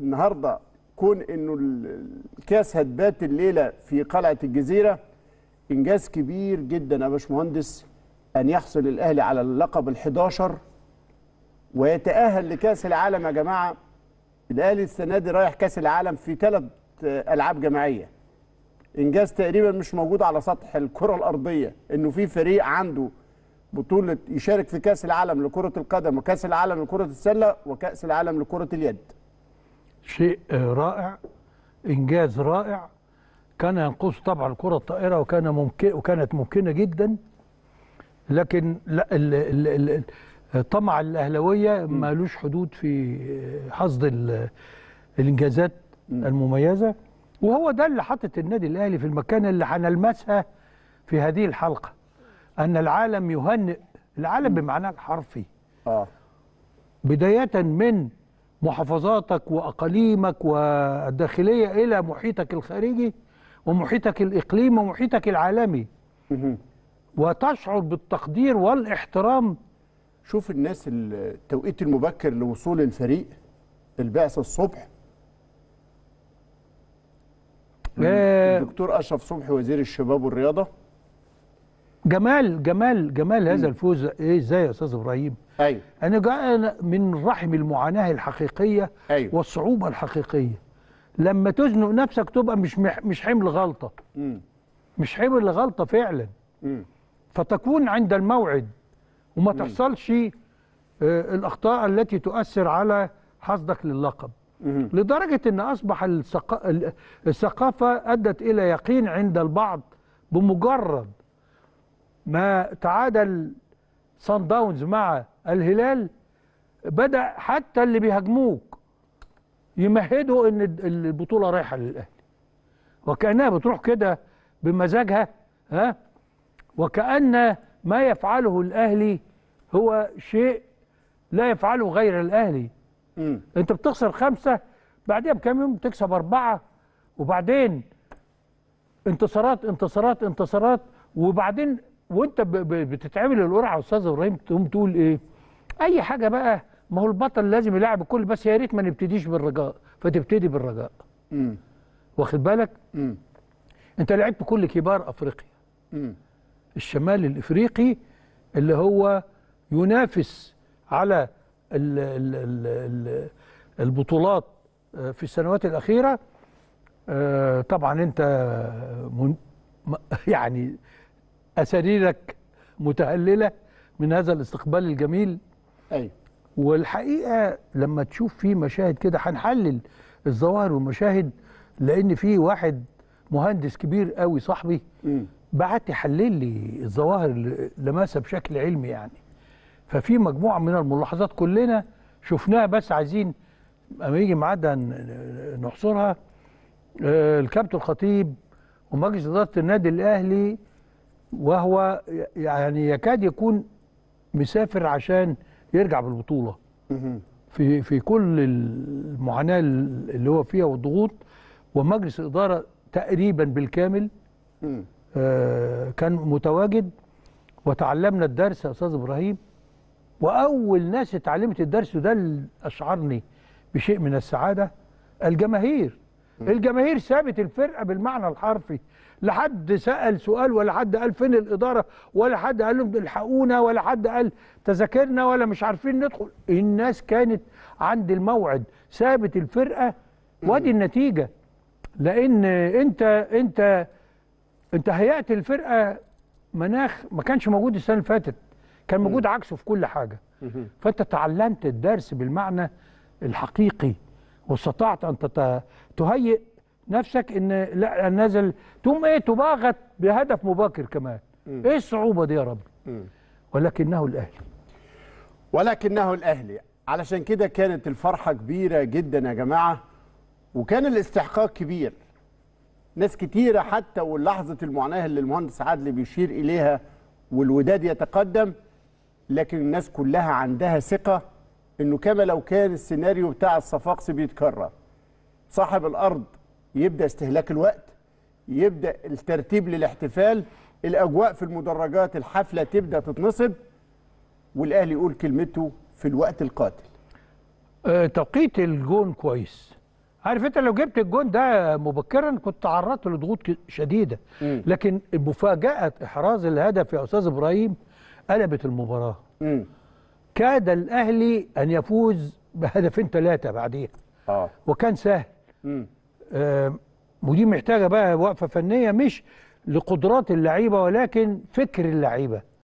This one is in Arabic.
النهارده كون انه الكاس هتبات الليله في قلعه الجزيره انجاز كبير جدا يا باشمهندس ان يحصل الاهلي على اللقب ال11 ويتاهل لكاس العالم يا جماعه الاهلي السنه دي رايح كاس العالم في ثلاث آه، العاب جماعيه انجاز تقريبا مش موجود على سطح الكره الارضيه انه في فريق عنده بطوله يشارك في كاس العالم لكره القدم وكاس العالم لكره السله وكاس العالم لكره اليد شيء رائع انجاز رائع كان ينقص طبعا الكره الطائره وكان ممكن وكانت ممكنه جدا لكن لا ال ال ال طمع الاهلاويه مالوش حدود في حصد الانجازات المميزه وهو ده اللي حاطط النادي الاهلي في المكان اللي هنلمسها في هذه الحلقه ان العالم يهنئ العالم بمعناه الحرفي اه بدايه من محافظاتك واقاليمك والداخليه الى محيطك الخارجي ومحيطك الاقليمي ومحيطك العالمي وتشعر بالتقدير والاحترام شوف الناس التوقيت المبكر لوصول الفريق البعثه الصبح آه. الدكتور اشرف صبحي وزير الشباب والرياضه جمال جمال جمال هذا الفوز ايه ازاي يا استاذ ابراهيم ايوه انا جاء من رحم المعاناه الحقيقيه أيوة. والصعوبه الحقيقيه لما تزنق نفسك تبقى مش مح مش حمل غلطه مم. مش حمل غلطه فعلا مم. فتكون عند الموعد وما مم. تحصلش آه، الاخطاء التي تؤثر على حظك للقب مم. لدرجه ان اصبح الثقافه ادت الى يقين عند البعض بمجرد ما تعادل صن داونز مع الهلال بدأ حتى اللي بيهاجموك يمهدوا ان البطولة رايحة للأهلي وكأنها بتروح كده بمزاجها ها وكأن ما يفعله الأهلي هو شيء لا يفعله غير الأهلي م. انت بتخسر خمسة بعدها بكام يوم تكسب أربعة وبعدين انتصارات انتصارات انتصارات وبعدين وانت بتتعمل القرعه يا استاذ ابراهيم تقوم تقول ايه اي حاجه بقى ما هو البطل لازم يلعب الكل بس يا ريت ما نبتديش بالرجاء فتبتدي بالرجاء امم واخد بالك امم انت لعبت كل كبار افريقيا امم الشمال الافريقي اللي هو ينافس على الـ الـ الـ البطولات آه، في السنوات الاخيره آه، طبعا انت يعني أساريرك متهللة من هذا الاستقبال الجميل أيوة. والحقيقة لما تشوف في مشاهد كده هنحلل الظواهر والمشاهد لأن في واحد مهندس كبير قوي صاحبي بعت يحلل لي الظواهر اللي لمسها بشكل علمي يعني ففي مجموعة من الملاحظات كلنا شفناها بس عايزين اما يجي ميعادها نحصرها آه، الكابتن الخطيب ومجلس اداره النادي الاهلي وهو يعني يكاد يكون مسافر عشان يرجع بالبطوله في في كل المعاناه اللي هو فيها والضغوط ومجلس الاداره تقريبا بالكامل آه كان متواجد وتعلمنا الدرس يا استاذ ابراهيم واول ناس اتعلمت الدرس ده اللي اشعرني بشيء من السعاده الجماهير الجماهير سابت الفرقه بالمعنى الحرفي لا حد سال سؤال ولا حد قال فين الاداره ولا حد قال لهم الحقونا ولا حد قال تذاكرنا ولا مش عارفين ندخل الناس كانت عند الموعد سابت الفرقه وادي النتيجه لان انت انت انت هيئت الفرقه مناخ ما كانش موجود السنه اللي فاتت كان موجود عكسه في كل حاجه فانت تعلمت الدرس بالمعنى الحقيقي واستطعت ان تهيئ نفسك ان لا نازل تقوم ايه تباغت بهدف مبكر كمان م. ايه الصعوبه دي يا رب م. ولكنه الاهلي ولكنه الاهلي علشان كده كانت الفرحه كبيره جدا يا جماعه وكان الاستحقاق كبير ناس كتيره حتى ولحظه المعاناه اللي المهندس عادل بيشير اليها والوداد يتقدم لكن الناس كلها عندها ثقه انه كما لو كان السيناريو بتاع الصفاقس بيتكرر صاحب الارض يبدا استهلاك الوقت يبدا الترتيب للاحتفال الاجواء في المدرجات الحفله تبدا تتنصب والاهلي يقول كلمته في الوقت القاتل أه توقيت الجون كويس عارف انت لو جبت الجون ده مبكرا كنت تعرضت لضغوط شديده م. لكن مفاجاه احراز الهدف يا استاذ ابراهيم قلبت المباراه م. كاد الأهلي أن يفوز بهدفين ثلاثة بعديها آه. وكان سهل آه ودي محتاجة بقى وقفة فنية مش لقدرات اللعيبة ولكن فكر اللعيبة